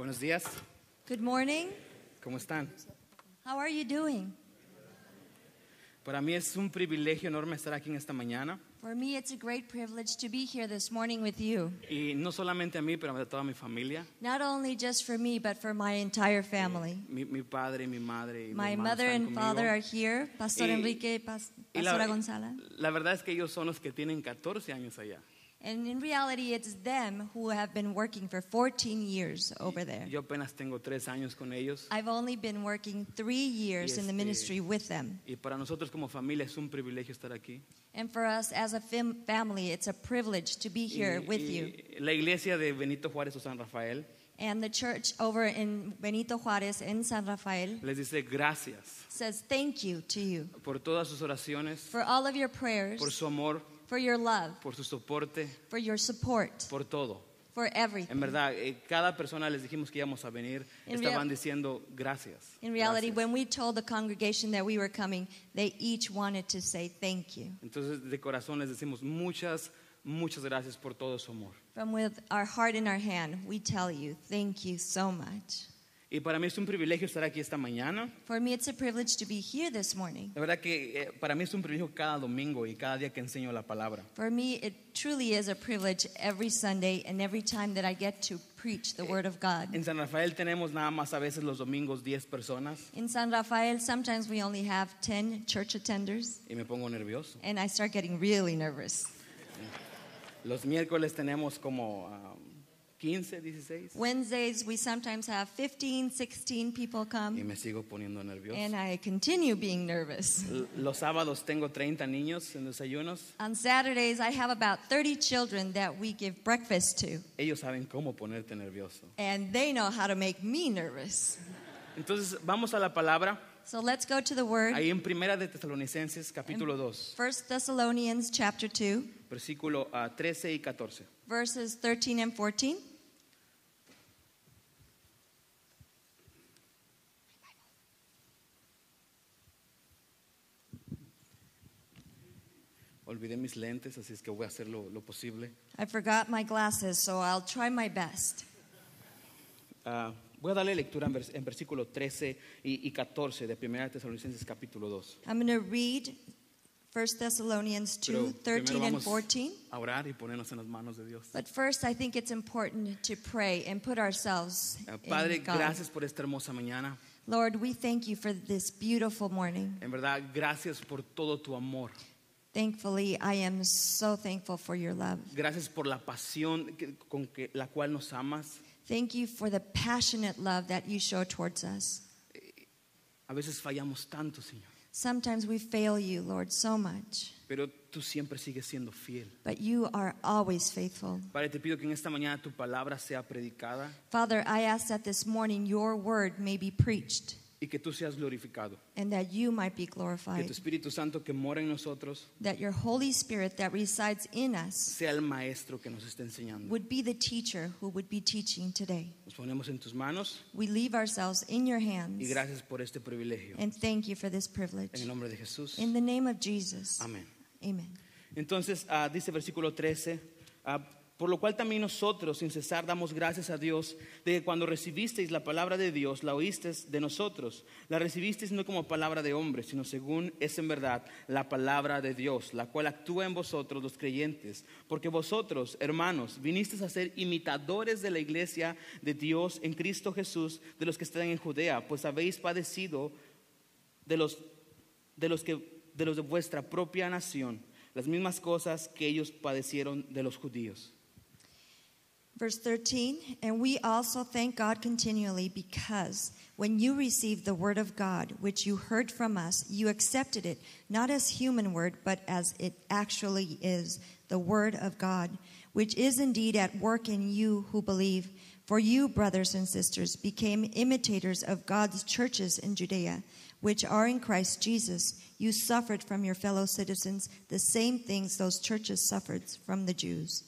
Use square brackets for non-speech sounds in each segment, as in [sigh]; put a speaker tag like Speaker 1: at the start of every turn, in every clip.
Speaker 1: Buenos días. Good morning. ¿Cómo están?
Speaker 2: How are you doing?
Speaker 1: Para mí es un privilegio enorme estar aquí en esta mañana.
Speaker 2: For me it's a great privilege to be here this morning with you.
Speaker 1: Y no solamente a mí, pero a toda mi familia.
Speaker 2: Not only just for me, but for my entire family.
Speaker 1: Mi, mi padre, mi madre y My mi mother están and conmigo. father are
Speaker 2: here, Pastor y, Enrique, Pastor y Pastora la, González.
Speaker 1: La verdad es que ellos son los que tienen 14 años allá.
Speaker 2: And in reality, it's them who have been working for 14 years over there. Yo
Speaker 1: apenas tengo tres años con ellos.
Speaker 2: I've only been working three years este, in the ministry with them.
Speaker 1: Y para nosotros como familia es un privilegio estar aquí.
Speaker 2: And for us as a fam family, it's a privilege to be here y, with y you.
Speaker 1: La iglesia de Benito Juárez o San Rafael.
Speaker 2: And the church over in Benito Juárez in San Rafael
Speaker 1: les dice gracias.
Speaker 2: Says thank you to you.
Speaker 1: Por todas sus oraciones. For
Speaker 2: all of your prayers. Por su amor for your love,
Speaker 1: por su soporte, for your support, por todo.
Speaker 2: For everything. En verdad,
Speaker 1: eh, cada persona les dijimos que íbamos a venir, in estaban diciendo gracias.
Speaker 2: In reality, gracias. when we told the congregation that we were coming, they each wanted to say thank
Speaker 1: you. Entonces, de corazón les decimos muchas muchas gracias por todo su amor.
Speaker 2: From with our heart in our hand, we tell you thank you so much.
Speaker 1: Y para mí es un privilegio estar aquí esta mañana.
Speaker 2: For me, it's a privilege to be here this morning.
Speaker 1: La verdad que eh, para mí es un privilegio cada domingo y cada día que enseño la palabra.
Speaker 2: For me, it truly is a privilege every Sunday and every time that I get to preach the eh, word of God. En San
Speaker 1: Rafael tenemos nada más a veces los domingos 10 personas.
Speaker 2: In San Rafael, sometimes we only have 10 church attenders,
Speaker 1: Y me pongo nervioso.
Speaker 2: and I start getting really nervous.
Speaker 1: Los miércoles tenemos como ah, 15, 16.
Speaker 2: Wednesdays we sometimes have 15, 16 people come. Y me
Speaker 1: sigo poniendo nervioso. And
Speaker 2: I continue being nervous.
Speaker 1: Los sábados tengo 30 niños en desayunos.
Speaker 2: On Saturdays I have about 30 children that we give breakfast to.
Speaker 1: Ellos saben cómo ponerte nervioso.
Speaker 2: And they know how to make me nervous.
Speaker 1: Entonces vamos a la palabra.
Speaker 2: So let's go to the word. Ahí en
Speaker 1: Primera de Tesalonicenses capítulo 2.
Speaker 2: Thessalonians chapter 2.
Speaker 1: Versículo uh, ah, 13 y 14.
Speaker 2: Verses 13 and 14.
Speaker 1: Olvidé mis lentes, así es que voy a hacer lo, lo posible.
Speaker 2: I forgot my glasses, so I'll try my best.
Speaker 1: Ah, voy a darle lectura en, vers- en versículo 13 y, y 14 de 1 Tesalonicenses capítulo 2.
Speaker 2: I'm going to read 1 Thessalonians 2 13 primero and 14.
Speaker 1: a orar y ponernos en las manos de Dios.
Speaker 2: But first, I think it's important to pray and put ourselves ah, Padre, in God. gracias
Speaker 1: por esta hermosa mañana.
Speaker 2: Lord, we thank you for this beautiful morning.
Speaker 1: En verdad, gracias por todo tu amor.
Speaker 2: Thankfully, I am so thankful for your love.
Speaker 1: Gracias por la pasión que- con que, la cual nos amas.
Speaker 2: Thank you for the passionate love that you show towards us.
Speaker 1: A veces fallamos tanto, Señor,
Speaker 2: Sometimes we fail you, Lord, so much,
Speaker 1: pero tú siempre sigues siendo fiel.
Speaker 2: but you are always faithful.
Speaker 1: Padre, te pido que en esta mañana tu palabra sea predicada,
Speaker 2: Father, I ask that this morning your word may be preached,
Speaker 1: y que tú seas glorificado.
Speaker 2: Que tu
Speaker 1: Espíritu Santo que mora en nosotros
Speaker 2: sea el maestro que nos está enseñando. would
Speaker 1: Nos ponemos en tus manos
Speaker 2: y
Speaker 1: gracias por este privilegio.
Speaker 2: en el nombre de Jesús En el nombre de Jesús. Amén.
Speaker 1: Entonces ah, dice versículo 13, por lo cual también nosotros, sin cesar, damos gracias a Dios de que cuando recibisteis la palabra de Dios, la oísteis de nosotros. La recibisteis no como palabra de hombre, sino según es en verdad la palabra de Dios, la cual actúa en vosotros los creyentes. Porque vosotros, hermanos, vinisteis a ser imitadores de la iglesia de Dios en Cristo Jesús, de los que están en Judea, pues habéis padecido de los de de los de vuestra propia nación, las mismas cosas que ellos padecieron de los judíos
Speaker 2: Verse 13, and we also thank God continually because when you received the word of God, which you heard from us, you accepted it, not as human word, but as it actually is, the word of God, which is indeed at work in you who believe. For you, brothers and sisters, became imitators of God's churches in Judea, which are in Christ Jesus. You suffered from your fellow citizens the same things those churches suffered from the Jews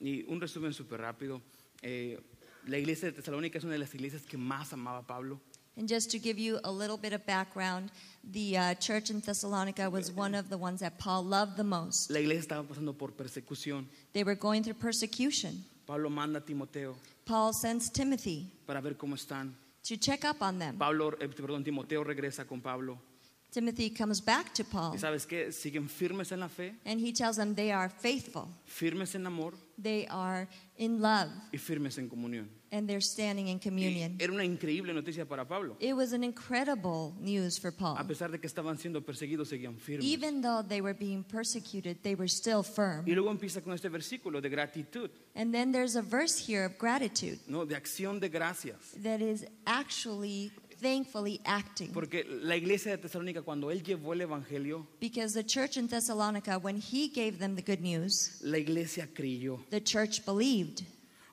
Speaker 1: Y un resumen súper rápido. Eh, la iglesia de Tesalónica es una de las iglesias que más amaba a Pablo.
Speaker 2: And just to give you a little bit of background, the uh, church in Thessalonica was one of the ones that Paul loved the most.
Speaker 1: La iglesia estaba pasando por persecución.
Speaker 2: They were going through persecution.
Speaker 1: Pablo manda a Timoteo.
Speaker 2: Paul sends Timothy.
Speaker 1: Para ver cómo están.
Speaker 2: To check up on them.
Speaker 1: Pablo, eh, perdón, Timoteo regresa con Pablo.
Speaker 2: Timothy comes back to Paul. ¿Y
Speaker 1: sabes qué? Siguen firmes
Speaker 2: en la fe. And he tells them they are faithful.
Speaker 1: Firmes en amor.
Speaker 2: They are in love.
Speaker 1: Y firmes en comunión.
Speaker 2: And they're standing in communion.
Speaker 1: era una increíble noticia para Pablo.
Speaker 2: It was an incredible news for Paul. A
Speaker 1: pesar de que estaban siendo perseguidos, seguían firmes.
Speaker 2: Even though they were being persecuted, they were still firm. Y
Speaker 1: luego empieza con este versículo de gratitud.
Speaker 2: And then there's a verse here of gratitude.
Speaker 1: No, de acción de gracias.
Speaker 2: That is actually thankfully acting. Porque
Speaker 1: la iglesia de Tesalónica cuando él llevó el evangelio,
Speaker 2: Because the church in Thessalonica, when he gave them the good news, la iglesia creyó. the church believed.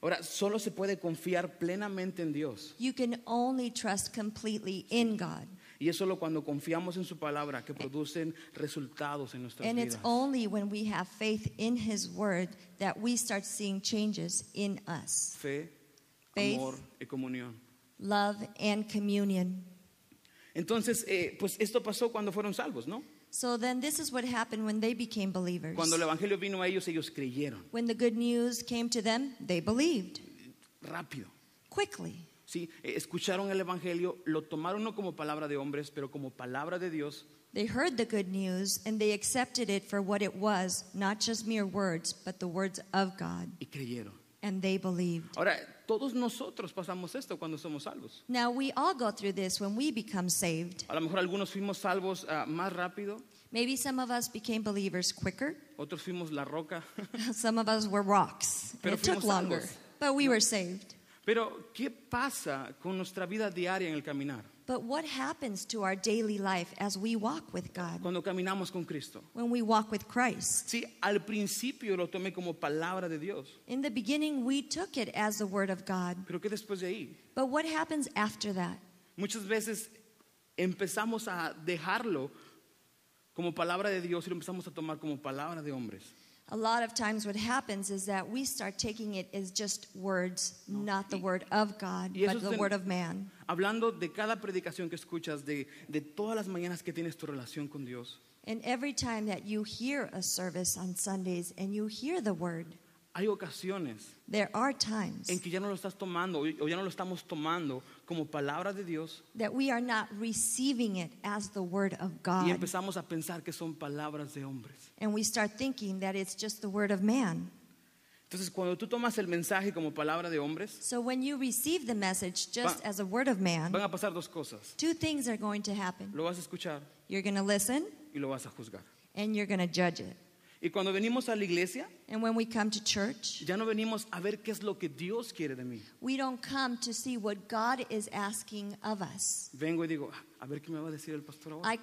Speaker 2: Ahora, solo se puede confiar plenamente en Dios. You can only trust completely in God.
Speaker 1: Y es solo cuando confiamos en su palabra que producen resultados en nuestras And it's
Speaker 2: only when we have faith in his word that we start seeing changes in us. Fe, Faith. amor y comunión love and communion.
Speaker 1: Entonces, eh, pues esto pasó cuando fueron salvos, ¿no?
Speaker 2: So then this is what happened when they became believers. Cuando el
Speaker 1: evangelio vino a ellos, ellos creyeron.
Speaker 2: When the good news came to them, they believed. Rápido. Quickly.
Speaker 1: Sí, eh, escucharon el evangelio, lo tomaron no como palabra de hombres, pero como palabra de Dios.
Speaker 2: They heard the good news and they accepted it for what it was, not just mere words, but the words of God. Y creyeron. And they believed. Ahora,
Speaker 1: todos nosotros pasamos esto cuando somos salvos.
Speaker 2: Now we all go through this when we become saved.
Speaker 1: A lo mejor algunos fuimos salvos uh, más rápido.
Speaker 2: Maybe some of us became believers quicker.
Speaker 1: Otros fuimos la roca.
Speaker 2: [laughs] some of us were rocks. Pero it took longer. Salvos. But we no. were saved.
Speaker 1: Pero ¿qué pasa con nuestra vida diaria en el caminar?
Speaker 2: But what happens to our daily life as we walk with God? Cuando caminamos con Cristo. When we walk with Christ. Sí, al principio lo tomé como palabra de Dios. In the beginning we took it as the word of God. Pero qué después de ahí? But what happens after that? Muchas veces
Speaker 1: empezamos a dejarlo como palabra de Dios y lo empezamos a tomar como palabra de hombres.
Speaker 2: A lot of times what happens is that we start taking it as just words, no. not the word of God, but the word of man.
Speaker 1: hablando de cada predicación que escuchas, de, de todas las mañanas que tienes tu relación con Dios.
Speaker 2: And every time that you hear a service on Sundays and you hear the word, Hay ocasiones there are times en
Speaker 1: que ya no lo estás tomando o ya no lo estamos tomando como palabra de Dios
Speaker 2: that we are not receiving it as the word of y empezamos
Speaker 1: a pensar que son palabras de hombres.
Speaker 2: And we start thinking that it's just the word of man.
Speaker 1: Entonces, cuando tú tomas el mensaje como palabra de hombres, van a pasar dos cosas.
Speaker 2: Lo vas a escuchar y
Speaker 1: lo vas a juzgar. Y cuando venimos a la
Speaker 2: iglesia, ya no venimos a ver qué es lo que
Speaker 1: Dios quiere de mí. Vengo y digo, ah, a ver qué me va a decir el pastor ahora.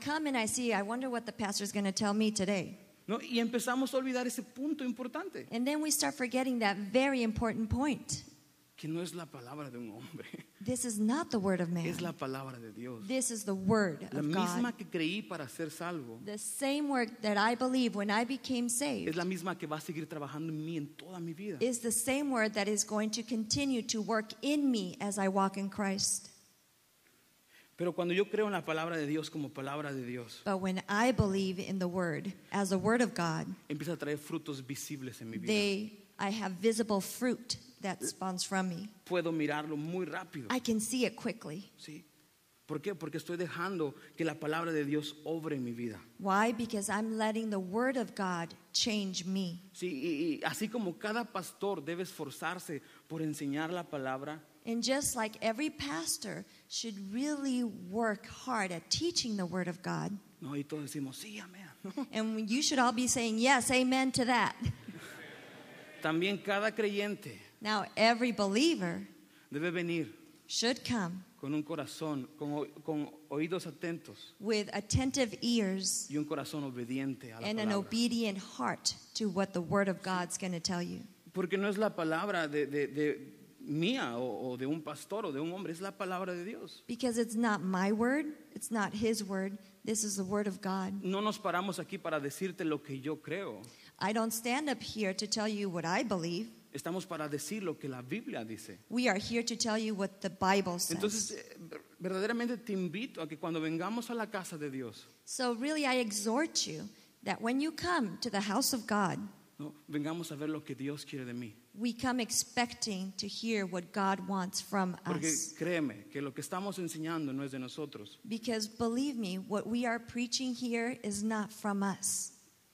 Speaker 1: Y empezamos a olvidar ese punto importante.
Speaker 2: then we start forgetting very important point.
Speaker 1: Que no es la palabra de un hombre. [laughs]
Speaker 2: This is not the word of Es la
Speaker 1: palabra de Dios. This is
Speaker 2: the word la of misma God. que
Speaker 1: creí para ser salvo. The
Speaker 2: same word that I believe when I became saved. Es
Speaker 1: la misma que va a seguir trabajando en mí en
Speaker 2: toda mi vida. Is the same word that is going to continue to work in me as I walk in Christ.
Speaker 1: Pero cuando yo creo en la palabra de Dios como palabra de Dios,
Speaker 2: But when I believe in the word as a word of God,
Speaker 1: empieza a traer frutos visibles en mi vida. they
Speaker 2: I have visible fruit that spawns from me.
Speaker 1: Puedo mirarlo muy rápido. I
Speaker 2: can see it quickly.
Speaker 1: ¿sí? ¿Por qué? Porque estoy dejando que la palabra de Dios obre en mi vida.
Speaker 2: Why? Because I'm letting the word of God change me. Sí, y, y así
Speaker 1: como cada pastor debe esforzarse por enseñar la palabra.
Speaker 2: And just like every pastor should really work hard at teaching the word of God.
Speaker 1: No, y todos decimos, sí, amén.
Speaker 2: [laughs] And you should all be saying yes, amen to that.
Speaker 1: [laughs] También cada creyente.
Speaker 2: Now every believer
Speaker 1: debe venir. Should come con un corazón, con, oídos atentos
Speaker 2: y
Speaker 1: un corazón obediente a la and an palabra. obedient
Speaker 2: heart to what the Word of God's going to tell
Speaker 1: Porque no es la palabra de, de- mía o, de un pastor o de un hombre, es la palabra de Dios.
Speaker 2: Because it's not my word, it's not His word, this is the Word of God.
Speaker 1: No nos paramos aquí para decirte lo que yo creo.
Speaker 2: I don't stand up here to tell you what I believe.
Speaker 1: Estamos para decir lo que la Biblia dice.
Speaker 2: We are here to tell you what the Bible says. Entonces, eh,
Speaker 1: verdaderamente te invito a que cuando vengamos a la casa de Dios,
Speaker 2: So really I exhort you that when you come to the house of God,
Speaker 1: ¿no? vengamos a ver lo que Dios quiere de mí.
Speaker 2: we come expecting to hear what God wants from Porque us.
Speaker 1: créeme que lo que estamos enseñando no es de nosotros,
Speaker 2: Because believe me, what we are preaching here is not from us.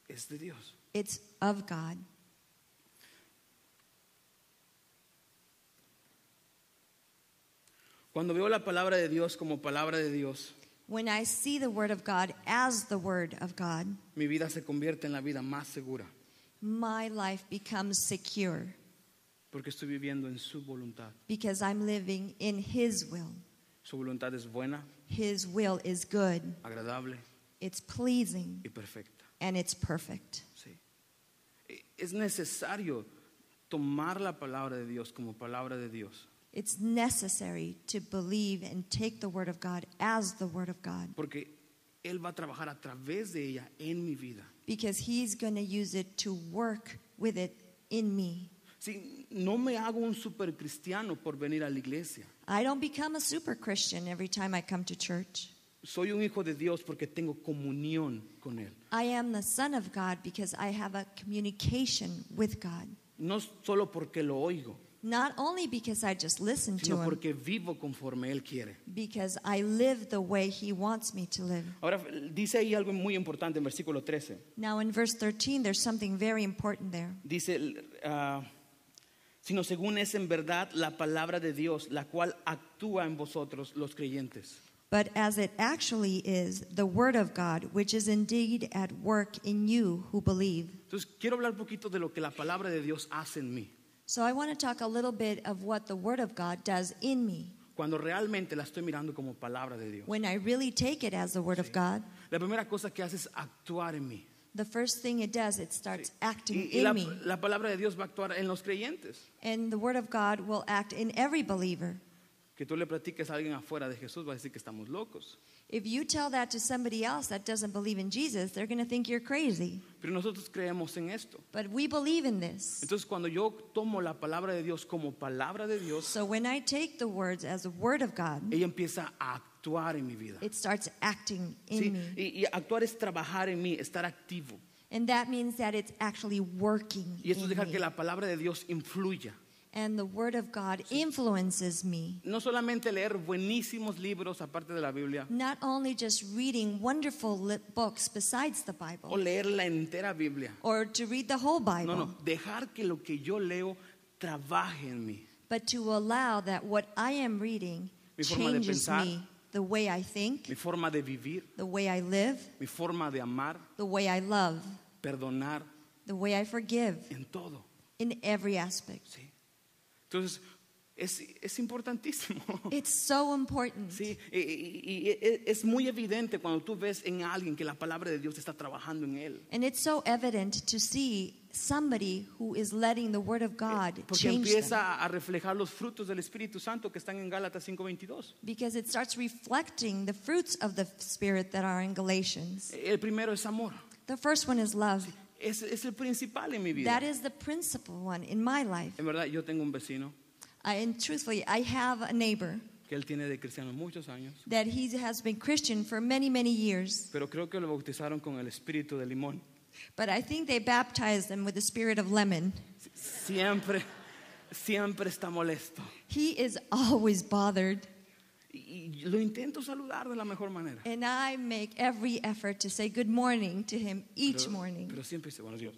Speaker 1: es de Dios.
Speaker 2: It's of God.
Speaker 1: Cuando veo la palabra de Dios como palabra de Dios,
Speaker 2: when I see the Word of God as the Word of God,
Speaker 1: mi vida se convierte en la vida más segura,
Speaker 2: my life becomes secure
Speaker 1: porque estoy viviendo en su voluntad.
Speaker 2: because I'm living in His will.
Speaker 1: Su voluntad es buena,
Speaker 2: His will is good, agradable it's pleasing, y perfecta. and it's perfect. Sí.
Speaker 1: E, es necesario tomar la palabra de Dios como palabra de Dios.
Speaker 2: It's necessary to believe and take the word of God as the word of God.
Speaker 1: Porque él va a trabajar a través de ella en mi vida.
Speaker 2: Because he's going to use it to work with it in me. Si, no me hago un super
Speaker 1: cristiano por venir a la iglesia.
Speaker 2: I don't become a super Christian every time I come to church.
Speaker 1: Soy un hijo de Dios porque tengo comunión con él.
Speaker 2: I am the son of God because I have a communication with God.
Speaker 1: No solo porque lo oigo.
Speaker 2: Not only because I just listen to him, porque
Speaker 1: vivo conforme él quiere.
Speaker 2: because I live the way he wants me to live.
Speaker 1: Ahora dice ahí algo muy importante en versículo 13.
Speaker 2: Now in verse 13 there's something very important there.
Speaker 1: Dice ah, sino según es en verdad la palabra de Dios, la cual actúa en vosotros los creyentes.
Speaker 2: but as it actually is, the Word of God, which is indeed at work in you who believe.
Speaker 1: Entonces quiero hablar un poquito de lo que la palabra de Dios hace en mí.
Speaker 2: So I want to talk a little bit of what the Word of God does in me.
Speaker 1: Cuando realmente la estoy mirando como palabra de Dios.
Speaker 2: When I really take it as the Word sí. of God.
Speaker 1: La primera cosa que hace es actuar en mí.
Speaker 2: The first thing it does, it starts sí.
Speaker 1: acting y, y la, in me. La palabra de Dios va a actuar en los creyentes.
Speaker 2: And the Word of God will act in every believer.
Speaker 1: que tú le platiques a alguien afuera de Jesús, va a decir que estamos locos.
Speaker 2: If you tell that to somebody else that doesn't believe in Jesus, they're going to think you're crazy.
Speaker 1: Pero nosotros creemos en esto.
Speaker 2: But we believe in this.
Speaker 1: Entonces cuando yo tomo la palabra de Dios como palabra
Speaker 2: de Dios, so when I take the words as a word of God, ella empieza a actuar en mi vida. It starts acting in sí, me. Y, y actuar es trabajar en mí, estar activo. And that means that it's actually working. Y eso es dejar que la palabra de Dios influya. and the word of God influences me.
Speaker 1: No solamente leer buenísimos libros aparte de la Biblia.
Speaker 2: Not only just reading wonderful books besides the Bible. O leer
Speaker 1: la entera Biblia. Or to read the whole Bible. No, no, dejar que lo que yo leo trabaje en mí.
Speaker 2: But to allow that what I am reading changes pensar, me. The way I think,
Speaker 1: mi forma de vivir, the
Speaker 2: way I live,
Speaker 1: mi forma de amar,
Speaker 2: the way I love,
Speaker 1: perdonar,
Speaker 2: the way I forgive, en todo, in every aspect. Sí. Entonces, es, es, importantísimo. [laughs] It's so important. Sí, y, y, y, e,
Speaker 1: es muy evidente cuando tú ves en alguien que la palabra de Dios está trabajando en él.
Speaker 2: And it's so evident to see somebody who is letting the word of eh, God Porque change empieza
Speaker 1: a reflejar los frutos del Espíritu Santo que están en Gálatas 5:22.
Speaker 2: Because it starts reflecting the fruits of the spirit that are in Galatians. El primero es amor. The first one is love. Sí. Es, es el principal en mi vida. That is the principal one in my life.
Speaker 1: En verdad, yo tengo un vecino
Speaker 2: and truthfully, I have a neighbor
Speaker 1: que él tiene de cristiano muchos años,
Speaker 2: that he has been Christian for many, many years,
Speaker 1: pero creo que lo bautizaron con el espíritu de limón.
Speaker 2: but I think they baptized him with the spirit of lemon. Siempre, siempre
Speaker 1: está molesto.
Speaker 2: He is always bothered
Speaker 1: y lo intento saludar de la mejor
Speaker 2: manera. And I make every effort to say good morning to him each pero, morning.
Speaker 1: Pero siempre dice buenos días.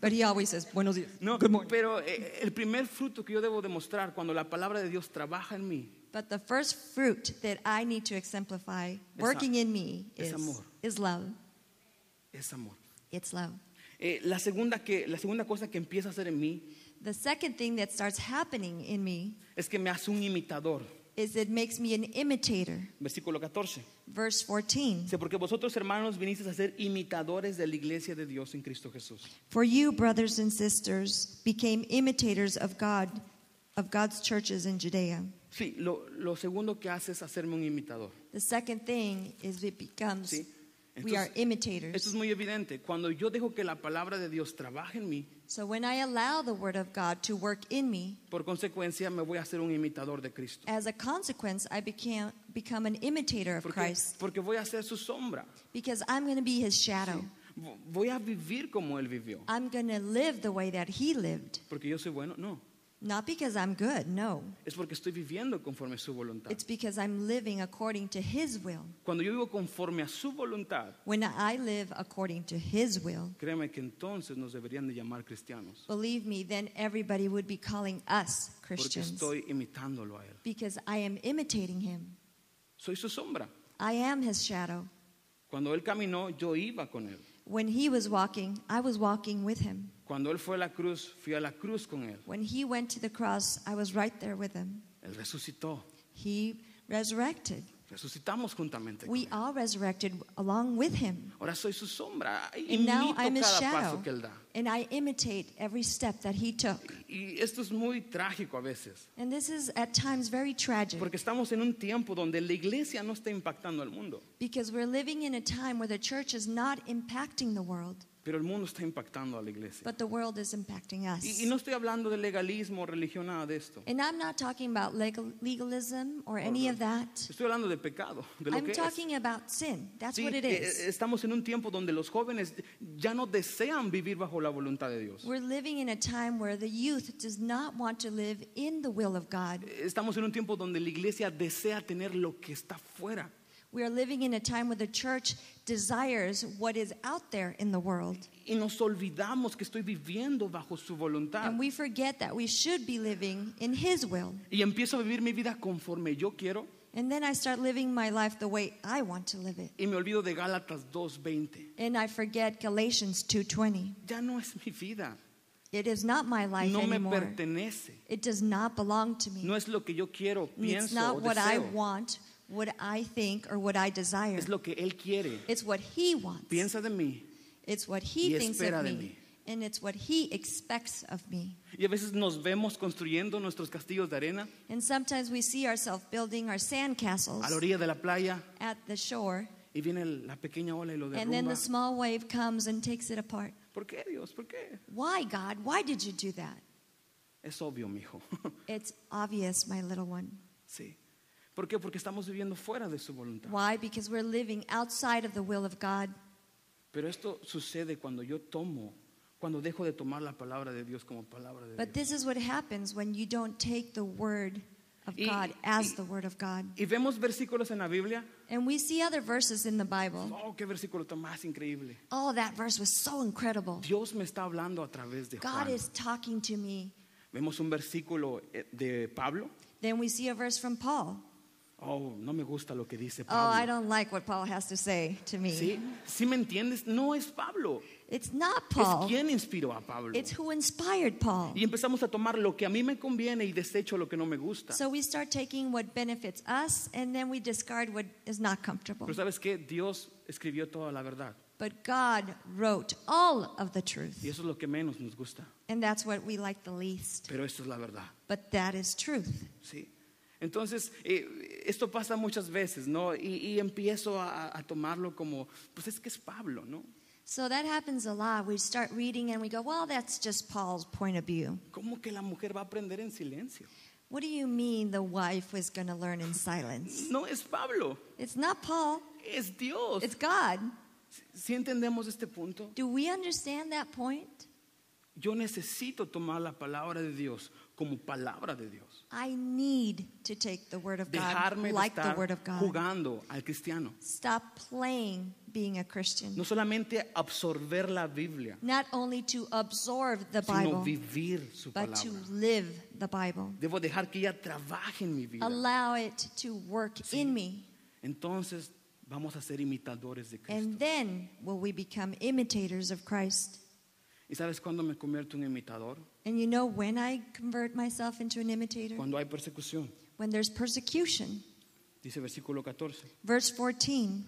Speaker 2: But he always says, buenos días.
Speaker 1: No, good morning. Pero eh, el primer fruto que yo debo demostrar cuando la palabra de Dios trabaja en mí.
Speaker 2: But the first fruit that I need to exemplify working in me is, amor. is love. Es amor. It's love.
Speaker 1: Eh, la, segunda que, la segunda cosa que empieza a hacer en mí
Speaker 2: the second thing that starts happening in
Speaker 1: me es que me hace un imitador. is it makes me an imitator. Versículo 14. Verse 14. Dice, porque vosotros hermanos vinisteis a ser imitadores de la iglesia de Dios en Cristo Jesús.
Speaker 2: For you brothers and sisters became imitators of God of God's churches in Judea.
Speaker 1: Sí, lo, lo segundo que hace es hacerme un imitador.
Speaker 2: The second thing is it becomes ¿Sí?
Speaker 1: we are imitators. Esto es muy evidente. Cuando yo dejo que la palabra de Dios trabaje en mí,
Speaker 2: so when I allow the word of God to work in me,
Speaker 1: por consecuencia me voy a hacer un imitador de Cristo.
Speaker 2: As a consequence, I became, become an imitator of Christ.
Speaker 1: Porque voy a ser su sombra.
Speaker 2: Because I'm going to be his shadow.
Speaker 1: Voy a vivir como él vivió.
Speaker 2: I'm going to live the way that he lived.
Speaker 1: Porque yo soy bueno, no.
Speaker 2: Not because I'm good, no.
Speaker 1: Es porque estoy viviendo conforme su voluntad. It's
Speaker 2: because I'm living according to his will.
Speaker 1: Cuando yo vivo conforme a su voluntad,
Speaker 2: When I live according to his will,
Speaker 1: créeme que entonces nos deberían de llamar cristianos.
Speaker 2: believe me, then everybody would be calling us Porque Christians estoy
Speaker 1: imitándolo a él.
Speaker 2: because I am imitating him.
Speaker 1: Soy su sombra.
Speaker 2: I am his shadow.
Speaker 1: Cuando él caminó, yo iba con él.
Speaker 2: When he was walking, I was walking with him.
Speaker 1: Cuando él fue a la cruz, fui a la cruz con él.
Speaker 2: When he went to the cross, I was right there with him.
Speaker 1: Él resucitó.
Speaker 2: He resurrected.
Speaker 1: Resucitamos juntamente. We con
Speaker 2: él. all resurrected along with him.
Speaker 1: Ahora soy su sombra. Y and now I'm his shadow.
Speaker 2: And I imitate every step that he took.
Speaker 1: Y esto es muy trágico a veces.
Speaker 2: And this is at times very tragic. Porque
Speaker 1: estamos en un tiempo donde la iglesia no está impactando al mundo.
Speaker 2: Because we're living in a time where the church is not impacting the world.
Speaker 1: Pero el mundo está impactando a la iglesia. Y, no estoy hablando de legalismo, religión, nada de esto. Estoy hablando de pecado, de lo que es. Eh, estamos en un tiempo donde los jóvenes ya no desean vivir bajo la voluntad de Dios. Estamos en un tiempo donde la iglesia desea tener lo que está fuera.
Speaker 2: desires what is out there in the world. Y nos olvidamos que estoy viviendo bajo su voluntad. And we forget that we should be living in his will. Y empiezo a vivir mi vida conforme yo quiero. And then I start living my life the way I want to live it. Y me olvido de Gálatas 2:20. And I forget Galatians 2:20. Ya no es mi vida. It is not my life no anymore.
Speaker 1: Pertenece.
Speaker 2: It does not belong to me.
Speaker 1: No es lo que yo quiero, pienso, it's not what deseo. I
Speaker 2: want what I think or what I desire. Es lo que él quiere. It's what he wants. Piensa de mí. It's what he thinks of me. Mí. And it's what he expects of me.
Speaker 1: Y a veces nos vemos construyendo nuestros castillos de arena.
Speaker 2: And sometimes we see ourselves building our sand castles. A
Speaker 1: la orilla de la playa.
Speaker 2: At the shore.
Speaker 1: Y viene la pequeña ola y lo derrumba. And then the small
Speaker 2: wave comes and takes it apart. ¿Por qué, Dios? ¿Por qué? Why, God? Why did you do that?
Speaker 1: Es obvio, mijo.
Speaker 2: [laughs] it's obvious, my little one.
Speaker 1: Sí. ¿Por qué? Porque estamos viviendo fuera de su voluntad. Why?
Speaker 2: Because we're living outside of the will of God.
Speaker 1: Pero esto sucede cuando yo tomo, cuando dejo de tomar la palabra de Dios como palabra de Dios. But Dios.
Speaker 2: this is what happens when you don't take the word of Y- God as the word of God. Y
Speaker 1: vemos versículos en la Biblia.
Speaker 2: And we see other verses in the Bible. Oh, qué versículo tan más increíble. Oh, that verse was so incredible. Dios me está hablando a través de God is talking to me.
Speaker 1: Vemos un versículo eh, de Pablo Then we see a verse from Paul. Oh, no me gusta lo que dice Pablo. Oh, I don't
Speaker 2: like what Paul has to say to me. ¿Sí? ¿Sí me entiendes? No es Pablo. It's not Paul. Es quien
Speaker 1: inspiró a Pablo. It's
Speaker 2: who inspired Paul.
Speaker 1: Y empezamos a tomar lo que a mí me conviene y desecho lo que no me gusta. So
Speaker 2: we start taking what benefits us and then we discard what is not comfortable. Pero
Speaker 1: sabes qué, Dios escribió toda la verdad.
Speaker 2: But God wrote all of the truth.
Speaker 1: Y eso es lo que menos nos gusta.
Speaker 2: And that's what we like the least.
Speaker 1: Pero esto es la verdad.
Speaker 2: But that is truth.
Speaker 1: Sí. Entonces, eh, esto pasa muchas veces, ¿no? Y, y empiezo a, a, tomarlo como, pues es que es Pablo, ¿no?
Speaker 2: So that happens a lot. We start reading and we go, well, that's just Paul's point of view.
Speaker 1: ¿Cómo que la mujer va a aprender en silencio?
Speaker 2: What do you mean the wife was going to learn in silence?
Speaker 1: No es Pablo.
Speaker 2: It's not Paul. Es Dios. It's God. Si entendemos este punto? Do we understand that point?
Speaker 1: Yo necesito tomar la palabra de Dios como palabra de Dios.
Speaker 2: I need to take the word of God like de the word of God.
Speaker 1: jugando al cristiano.
Speaker 2: Stop playing being a Christian. No
Speaker 1: solamente absorber la Biblia,
Speaker 2: Not only to absorb the sino Bible,
Speaker 1: vivir su but to
Speaker 2: live the Bible.
Speaker 1: Debo dejar que ella trabaje en mi vida.
Speaker 2: Allow it to work in me.
Speaker 1: Entonces
Speaker 2: vamos a ser imitadores de Cristo. And then will we become imitators of Christ. ¿Y sabes cuándo me convierto en imitador? you know when I convert myself into an imitator? Cuando
Speaker 1: hay persecución.
Speaker 2: When there's persecution.
Speaker 1: Dice versículo 14.
Speaker 2: Verse 14.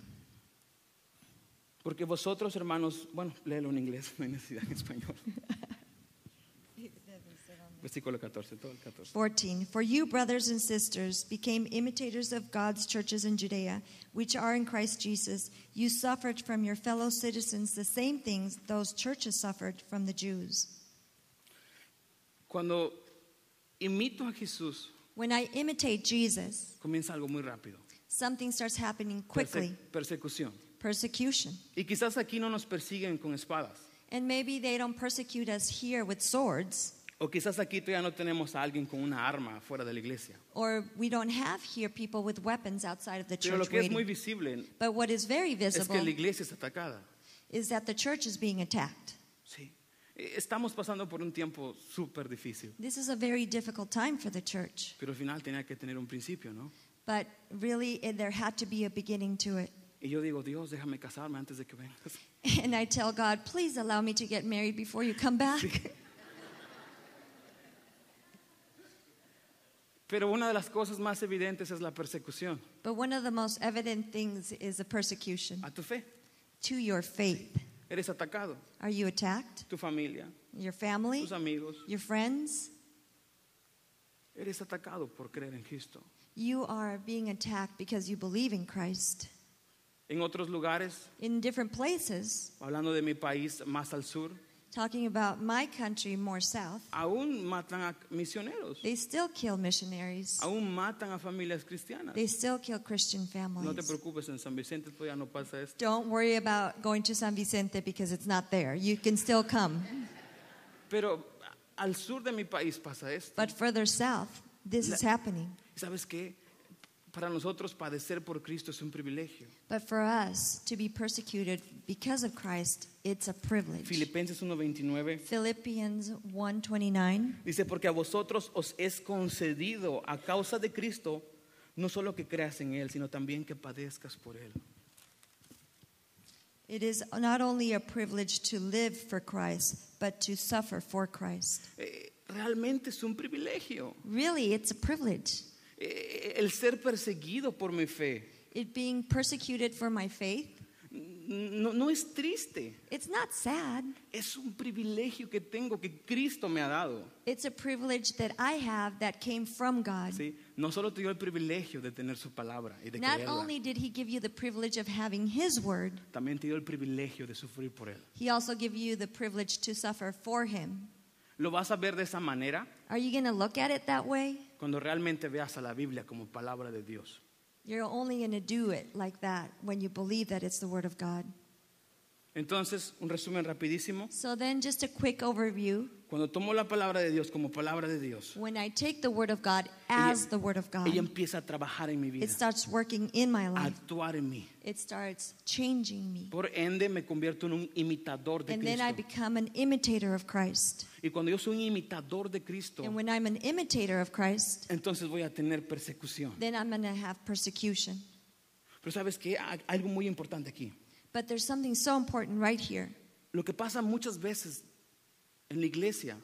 Speaker 1: Porque vosotros, hermanos, bueno, léelo en inglés, [laughs] no hay necesidad en español. [laughs] Versículo 14, todo el 14. 14.
Speaker 2: For you, brothers and sisters, became imitators of God's churches in Judea, which are in Christ Jesus. You suffered from your fellow citizens the same things those churches suffered from the Jews.
Speaker 1: Cuando imito a Jesús,
Speaker 2: when I imitate Jesus,
Speaker 1: comienza algo muy rápido.
Speaker 2: something starts happening quickly.
Speaker 1: Perse persecución. Persecution. Y quizás aquí no nos persiguen con espadas. And maybe they
Speaker 2: don't persecute us here with swords.
Speaker 1: O quizás aquí todavía no tenemos a alguien con una arma fuera de la iglesia.
Speaker 2: Or we don't have here people with weapons outside of the church Pero lo church que es muy
Speaker 1: visible
Speaker 2: But what is very visible. es que la
Speaker 1: iglesia es atacada.
Speaker 2: is that the church is being attacked.
Speaker 1: Sí. E, estamos pasando por un tiempo súper difícil, This is a
Speaker 2: very difficult time for the church.
Speaker 1: pero al final tenía que tener un principio, ¿no?
Speaker 2: But really, there had to be a beginning to it.
Speaker 1: Y yo digo, Dios, déjame casarme antes de que vengas.
Speaker 2: [laughs] And I tell God, please allow me to get married before you come back.
Speaker 1: Pero una de las cosas más evidentes es la persecución
Speaker 2: But one of the most evident things is the persecution a tu fe. to your faith. Eres atacado, Are you attacked? tu familia, Your family? tus amigos. Your friends? Eres
Speaker 1: atacado por creer en Cristo.
Speaker 2: You are being attacked because you believe in Christ.
Speaker 1: En otros lugares,
Speaker 2: In different places,
Speaker 1: hablando de mi país más al sur,
Speaker 2: talking about my country more south,
Speaker 1: aún matan
Speaker 2: a misioneros, they still kill missionaries, aún
Speaker 1: matan a familias cristianas. they
Speaker 2: still kill Christian No te families.
Speaker 1: preocupes, en San Vicente todavía no pasa esto.
Speaker 2: Don't worry about going to San Vicente because it's not there. You can still come.
Speaker 1: Pero al sur de mi país pasa esto.
Speaker 2: But further south, this is happening.
Speaker 1: ¿Sabes qué? para nosotros padecer por Cristo es un privilegio.
Speaker 2: But for us to be persecuted because of Christ, it's a privilege. Filipenses 1:29. Philippians 1:29. Dice porque a vosotros os es concedido
Speaker 1: a causa de Cristo no solo que creas en él, sino también que padezcas por él.
Speaker 2: It is not only a privilege to live for Christ, but to suffer for Christ.
Speaker 1: Eh, realmente es un privilegio.
Speaker 2: Really, it's a privilege.
Speaker 1: Eh, el ser perseguido por mi fe.
Speaker 2: It being persecuted for my faith. No, no, es triste. It's not sad. Es un
Speaker 1: privilegio que tengo que Cristo me ha dado.
Speaker 2: It's a privilege that I have that came from God.
Speaker 1: Sí, no solo te dio el privilegio de tener su palabra y de Not only
Speaker 2: did he give you the privilege of having his word.
Speaker 1: También te dio el privilegio de sufrir por él.
Speaker 2: He also gave you the privilege to suffer for him.
Speaker 1: ¿Lo vas a ver de esa manera?
Speaker 2: Are you going to look at it that way?
Speaker 1: cuando realmente veas a la Biblia como palabra de Dios.
Speaker 2: You're only going to do it like that when you believe that it's the Word of God.
Speaker 1: Entonces, un resumen rapidísimo.
Speaker 2: So just a quick overview.
Speaker 1: Cuando tomo la palabra de Dios como palabra de Dios.
Speaker 2: When I take the word of God as the word of God. empieza
Speaker 1: a trabajar en mi vida. It starts
Speaker 2: working in my life.
Speaker 1: actuar en mí.
Speaker 2: It starts changing me.
Speaker 1: Por ende me convierto en un imitador de Cristo. then I
Speaker 2: become an imitator of Christ.
Speaker 1: Y cuando yo soy un imitador de Cristo, And when
Speaker 2: I'm an imitator of Christ,
Speaker 1: entonces voy a tener persecución.
Speaker 2: Then I'm have persecution.
Speaker 1: Pero sabes que algo
Speaker 2: muy importante aquí. But there's something so important right here. Lo que pasa muchas veces en la iglesia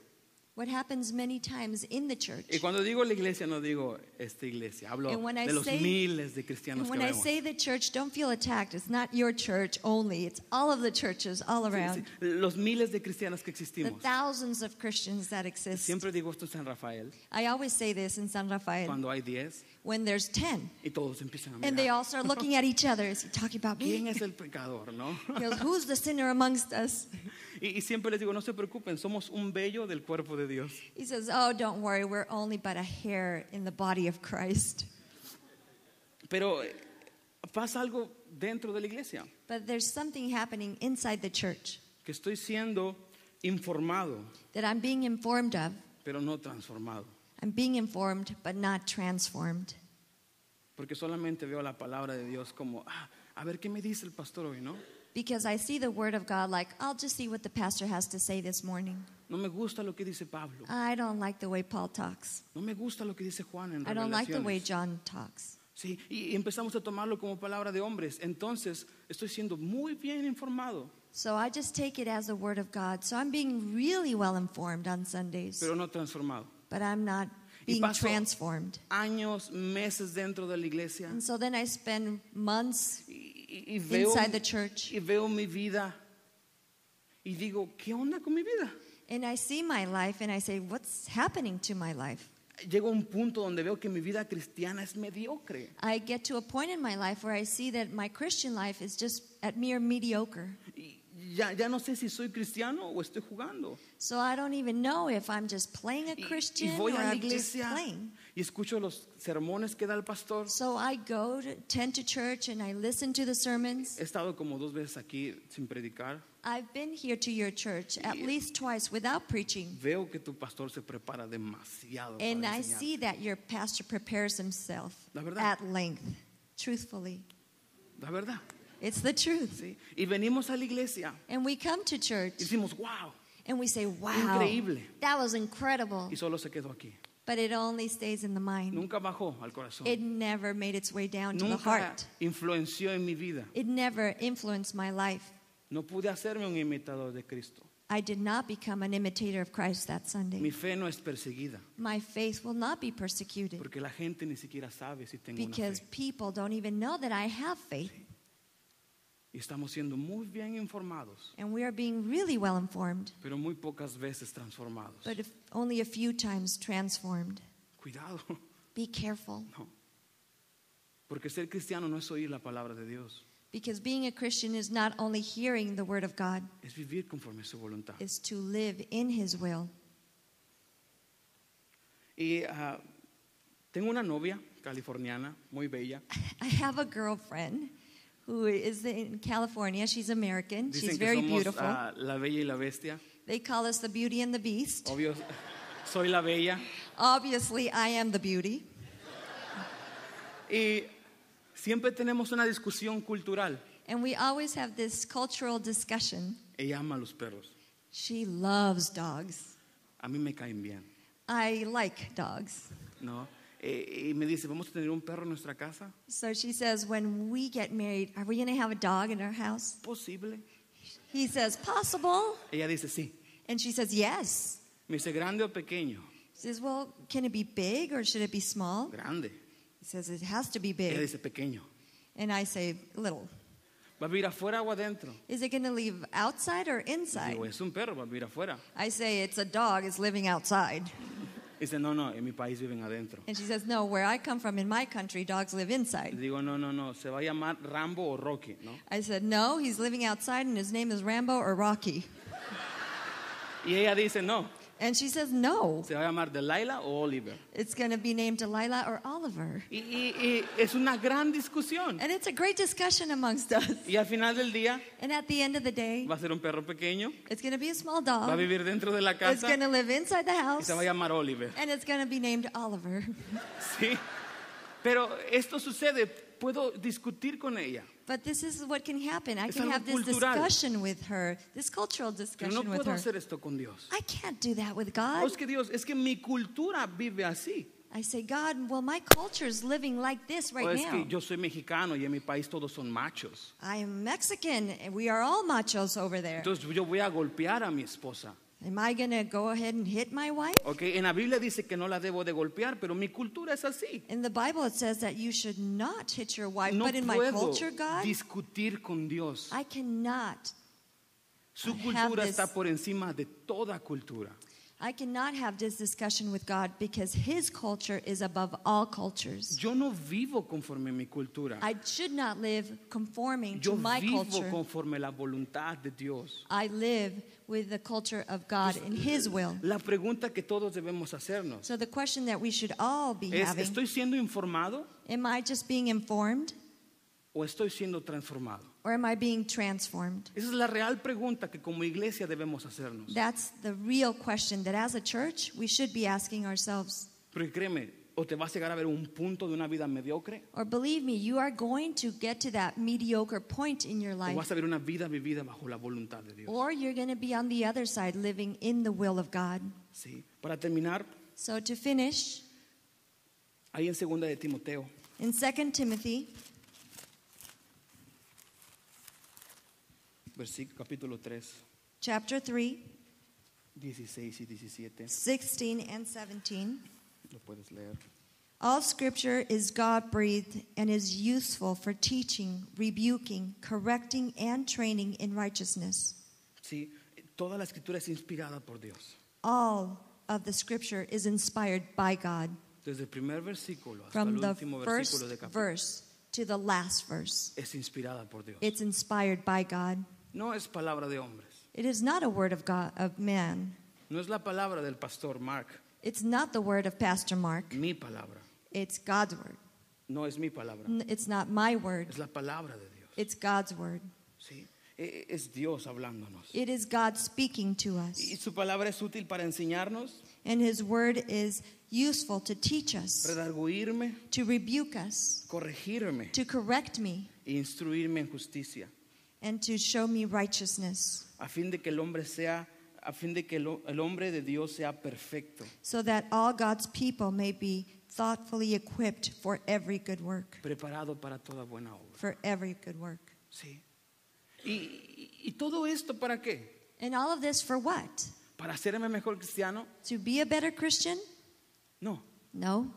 Speaker 2: what happens many times in the church.
Speaker 1: Y cuando digo la iglesia no digo esta iglesia, hablo and when I los say, miles de cristianos when I say
Speaker 2: the church, don't feel attacked. It's not your church only. It's all of the churches all around. Sí,
Speaker 1: sí. Los miles de cristianos que existimos. The
Speaker 2: thousands of Christians that exist.
Speaker 1: Siempre digo esto en San Rafael.
Speaker 2: I always say this in San Rafael. Cuando
Speaker 1: hay 10 when there's 10. And they all
Speaker 2: start looking at each other. Is he talking about me? ¿Quién es
Speaker 1: el pecador, no?
Speaker 2: [laughs] Who's the sinner amongst us? [laughs] Y, siempre les digo, no se
Speaker 1: preocupen, somos un vello del cuerpo de Dios.
Speaker 2: "Oh,
Speaker 1: Pero pasa algo dentro
Speaker 2: de la iglesia, But there's something happening que
Speaker 1: estoy siendo informado,
Speaker 2: pero
Speaker 1: no transformado, porque solamente veo la palabra de Dios como, ah, a ver qué me dice el pastor hoy, ¿no?
Speaker 2: because I see the word of God like, I'll just see what the pastor has to say this morning.
Speaker 1: No me gusta lo que dice Pablo. I
Speaker 2: don't like the way Paul talks.
Speaker 1: No me gusta lo que dice Juan en I don't like the way
Speaker 2: John talks.
Speaker 1: Sí, y empezamos a tomarlo como palabra de hombres. Entonces, estoy siendo muy bien informado.
Speaker 2: So I just take it as the word of God. So I'm being really well informed on Sundays. Pero no transformado. But I'm not being transformed.
Speaker 1: Años, meses dentro de la iglesia. And
Speaker 2: so then I spend months y y, veo, inside the church. Y veo mi vida y digo, ¿qué onda con mi vida? And I see my life and I say, what's happening to my life? Llego a un punto donde veo que mi vida cristiana es mediocre. I get to a point in my life where I see that my Christian life is just at mere mediocre. Y,
Speaker 1: ya, ya no sé si soy cristiano o estoy jugando.
Speaker 2: So I don't even know if I'm just playing a Christian y, y voy or a la iglesia playing. y escucho los sermones que da el pastor. So I go to, tend to church and I listen to the sermons.
Speaker 1: He estado como dos veces aquí sin predicar.
Speaker 2: I've been here to your church at least twice without preaching.
Speaker 1: Veo que tu pastor se prepara demasiado. para And I see
Speaker 2: that your pastor prepares himself La verdad. at length, truthfully. La verdad. It's the truth. ¿sí? Y venimos a la iglesia. And we come to church. Y decimos, wow. And we say, wow. Increíble. That was incredible. Y solo se quedó aquí. But it only stays in the mind. Nunca
Speaker 1: bajó al corazón. It
Speaker 2: never made its way down Nunca to the heart.
Speaker 1: influenció en mi vida.
Speaker 2: It never influenced my life.
Speaker 1: No pude hacerme un imitador de Cristo.
Speaker 2: I did not become an imitator of Christ that Sunday. Mi
Speaker 1: fe no es perseguida.
Speaker 2: My faith will not be persecuted.
Speaker 1: Porque la gente ni siquiera sabe si tengo because una
Speaker 2: fe. people don't even know that I have
Speaker 1: faith. Sí. Y estamos siendo muy bien informados.
Speaker 2: And we are being really well informed,
Speaker 1: Pero muy pocas veces transformados. but
Speaker 2: if only a few times transformed. Cuidado. Be careful, No.
Speaker 1: Porque ser cristiano no es oír la palabra de Dios.
Speaker 2: because being a Christian is not only hearing the Word of God,
Speaker 1: Es vivir conforme a su voluntad.
Speaker 2: Is to live in His will.
Speaker 1: Y ah, tengo una novia californiana muy bella.
Speaker 2: [laughs] I have a girlfriend who is in California. She's American. Dicen She's very somos, beautiful. Uh,
Speaker 1: la Bella y la Bestia.
Speaker 2: They call us the Beauty and the Beast.
Speaker 1: Obvio, soy la Bella.
Speaker 2: Obviously, I am the beauty.
Speaker 1: y siempre tenemos una discusión cultural.
Speaker 2: And we always have this cultural discussion.
Speaker 1: Ella ama los perros.
Speaker 2: She loves dogs.
Speaker 1: A mí me caen bien.
Speaker 2: I like dogs.
Speaker 1: No. Eh, y me dice, ¿vamos a tener un perro en nuestra casa?
Speaker 2: So she says, when we get married, are we going to have a dog in our house? Posible. He says, possible.
Speaker 1: Ella dice, sí. And she
Speaker 2: says, yes.
Speaker 1: Me dice, grande o pequeño?
Speaker 2: She says, well, can it be big or should it be small? Grande. He says, it has to be big. Ella dice, pequeño. And I say, little.
Speaker 1: ¿Va a vivir afuera o adentro?
Speaker 2: Is it going to live outside or inside?
Speaker 1: Digo, es un perro, va a vivir afuera.
Speaker 2: I say, it's a dog, it's living outside.
Speaker 1: Dice, no, no, en mi país viven adentro.
Speaker 2: And she says, no, where I come from in my country, dogs live inside.
Speaker 1: Digo, no, no, no, se va a llamar Rambo o Rocky, ¿no?
Speaker 2: I said, no, he's living outside and his name is Rambo or Rocky.
Speaker 1: Y ella dice, no. And she says, no. Se va a llamar Delilah o Oliver.
Speaker 2: It's going to be named Delilah or Oliver. Y, y, y, es una gran discusión. And it's a great discussion amongst us. Y al final del día, And at the end of the day,
Speaker 1: va a ser un perro pequeño.
Speaker 2: It's going to be a small dog. Va a vivir
Speaker 1: dentro de la casa. It's going to
Speaker 2: live inside the house. Y se va a llamar Oliver. And it's going to be named Oliver. [laughs] sí. Pero esto sucede, puedo discutir con ella. But this is what can happen. I can have this cultural. discussion with her, this cultural discussion with her. hacer esto con Dios. I can't do that with God. es
Speaker 1: que Dios, es que mi
Speaker 2: cultura vive así. I say, God, well, my culture is living like this right now. I am Mexican, and we are all machos over there.
Speaker 1: Entonces yo voy a golpear a mi esposa.
Speaker 2: Am I gonna go ahead and hit my wife?
Speaker 1: Okay, en la Biblia dice que no la debo de golpear, pero mi
Speaker 2: cultura es así. In the Bible it says that you should not hit your wife, no but in my culture, God,
Speaker 1: discutir con Dios. I
Speaker 2: cannot.
Speaker 1: Su cultura está por encima de toda
Speaker 2: cultura. I cannot have this discussion with God because his culture is above all cultures. Yo no vivo conforme mi cultura. I should not live conforming
Speaker 1: Yo to my vivo culture. conforme la voluntad de Dios.
Speaker 2: I live with the culture of God and his will.
Speaker 1: La pregunta que todos debemos hacernos.
Speaker 2: So the question that we
Speaker 1: should all be es, having. ¿Estoy siendo informado?
Speaker 2: Am I just being informed?
Speaker 1: ¿O estoy siendo transformado?
Speaker 2: Or am I being transformed?
Speaker 1: Esa es la real pregunta que como iglesia debemos hacernos.
Speaker 2: That's the real question that as a church we should be asking ourselves.
Speaker 1: Porque créeme, o te vas a llegar a ver un punto de una vida mediocre.
Speaker 2: Or believe me, you are going to get to that mediocre point in your O life. vas a ver
Speaker 1: una vida vivida bajo la voluntad de Dios.
Speaker 2: Or you're going to be on the other side living in the will of God. Sí. Para terminar, So to finish,
Speaker 1: ahí en segunda de Timoteo,
Speaker 2: in 2 Timothy
Speaker 1: versículo, capítulo 3.
Speaker 2: Chapter 3.
Speaker 1: 16 y 17. 16
Speaker 2: and 17.
Speaker 1: Lo puedes leer.
Speaker 2: All scripture is God breathed and is useful for teaching, rebuking, correcting, and training in righteousness.
Speaker 1: Sí, toda la escritura es inspirada por Dios.
Speaker 2: All of the scripture is inspired by God.
Speaker 1: Desde el primer versículo hasta From el último first versículo de capítulo. verse
Speaker 2: to the last verse.
Speaker 1: Es inspirada por Dios.
Speaker 2: It's inspired by God.
Speaker 1: No es palabra de hombres.
Speaker 2: It is not a word of God of man.
Speaker 1: No es la palabra del pastor Mark.
Speaker 2: It's not the word of Pastor Mark. Mi palabra. It's God's word.
Speaker 1: No es mi palabra. It's
Speaker 2: not my word. Es la palabra de Dios. It's God's word.
Speaker 1: Sí. E- Es Dios hablándonos.
Speaker 2: It is God speaking to Y us. su
Speaker 1: palabra es útil para enseñarnos,
Speaker 2: And his word is useful to teach us,
Speaker 1: to
Speaker 2: rebuke us, corregirme to correct me,
Speaker 1: e instruirme en justicia
Speaker 2: and to show me righteousness.
Speaker 1: a fin de que el hombre sea a fin de que el, hombre de Dios sea perfecto,
Speaker 2: so that all God's people may be thoughtfully equipped for every good work,
Speaker 1: preparado para toda buena obra.
Speaker 2: for every good work.
Speaker 1: Sí. y- y todo esto para qué?
Speaker 2: And all of this for what?
Speaker 1: ¿Para hacerme mejor cristiano? To be a better Christian?
Speaker 2: No. No.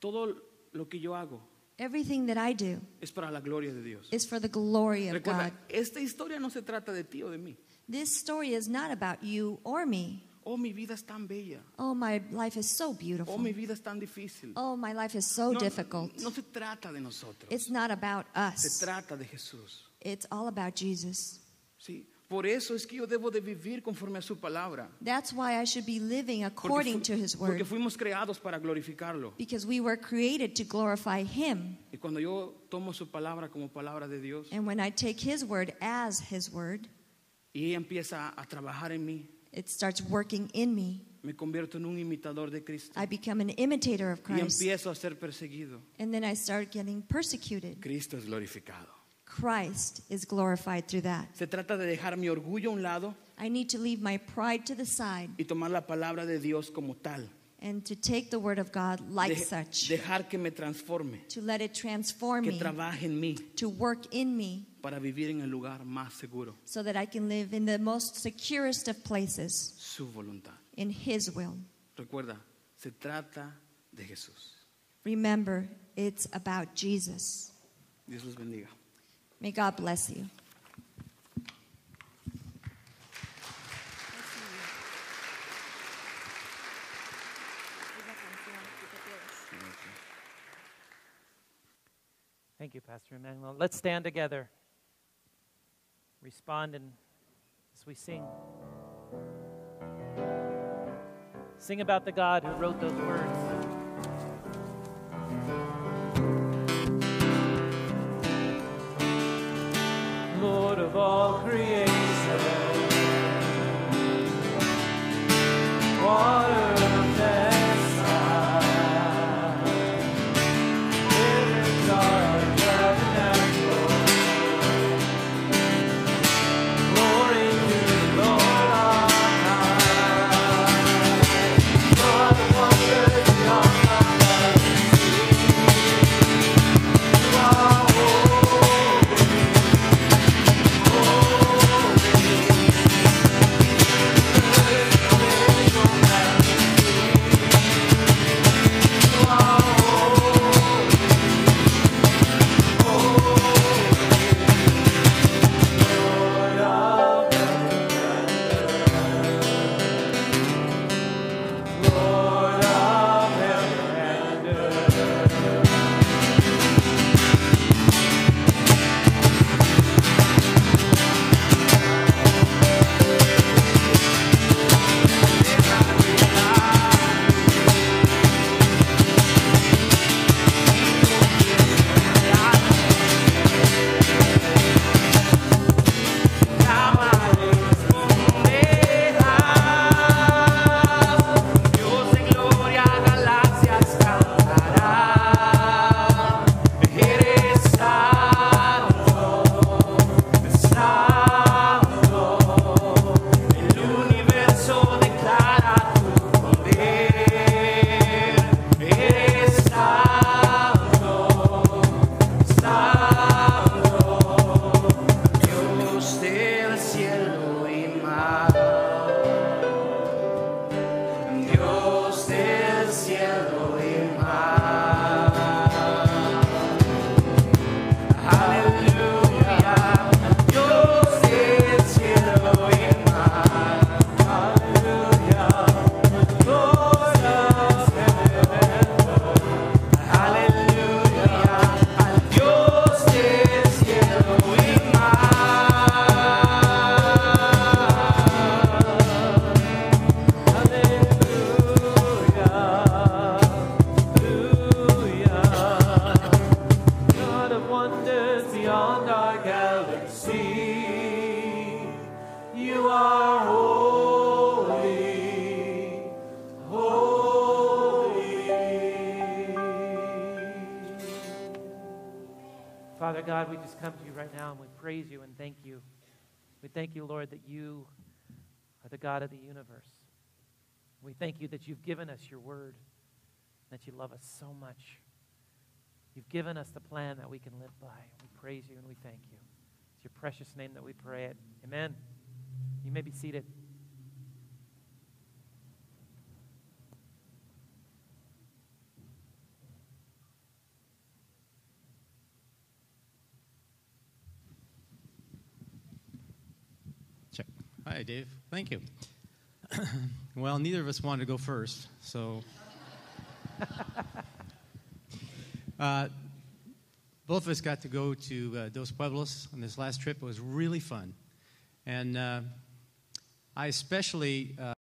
Speaker 1: Todo lo que yo hago
Speaker 2: Everything that I do
Speaker 1: es para la gloria de Dios.
Speaker 2: is for the glory of Recuerda, God.
Speaker 1: esta historia no se trata de ti o de mí.
Speaker 2: This story is not about you or me. Oh, mi vida es tan bella. Oh, my life is so oh, beautiful. Oh, mi
Speaker 1: vida es tan difícil. Oh,
Speaker 2: my life is so no, difficult. No
Speaker 1: se trata de nosotros.
Speaker 2: It's not about Se us.
Speaker 1: trata de Jesús.
Speaker 2: It's all about Jesus.
Speaker 1: Por eso es que yo debo de vivir conforme a su palabra.
Speaker 2: That's why I should be living according to his word. Porque
Speaker 1: fuimos creados para glorificarlo.
Speaker 2: Because we were created to glorify him.
Speaker 1: Y cuando yo tomo su palabra como palabra de Dios.
Speaker 2: And when I take his word as his word.
Speaker 1: Y empieza a trabajar en mí. It
Speaker 2: starts working in me.
Speaker 1: Me convierto en un imitador de Cristo. I
Speaker 2: become an imitator of Christ. Y
Speaker 1: empiezo a ser perseguido.
Speaker 2: And then I start getting persecuted.
Speaker 1: Cristo es glorificado.
Speaker 2: Christ is glorified through that.
Speaker 1: Se trata de dejar mi orgullo a un lado
Speaker 2: I need to leave my pride to the side
Speaker 1: y tomar la palabra de Dios como tal.
Speaker 2: and to take the word of God like such, dejar
Speaker 1: que me transforme,
Speaker 2: to let it transform que me, trabaje
Speaker 1: en mí to work in me, para vivir en el lugar más seguro,
Speaker 2: so that I can live in the most securest of places
Speaker 1: su voluntad.
Speaker 2: in His will.
Speaker 1: Recuerda, se trata de Jesús.
Speaker 2: Remember, it's about Jesus. Dios los bendiga. May God bless you. Thank you, Pastor Emmanuel. Let's stand together. Respond and as we sing.
Speaker 1: Sing about the God who wrote those words. of all creation. Father God, we just come to you right now and we praise you and thank you. We thank you, Lord, that you are the God of the universe.
Speaker 2: We thank you that you've given us your word, that you love us so much. You've given us the plan that we can live by. We praise you and we thank you.
Speaker 1: It's your precious name that we pray it. Amen. You may be seated.
Speaker 2: Hi, Dave. Thank you. [coughs] well, neither of us wanted to go first, so. [laughs] uh, both of us got to go to uh, Dos Pueblos on this last trip. It was really fun. And uh, I especially. Uh,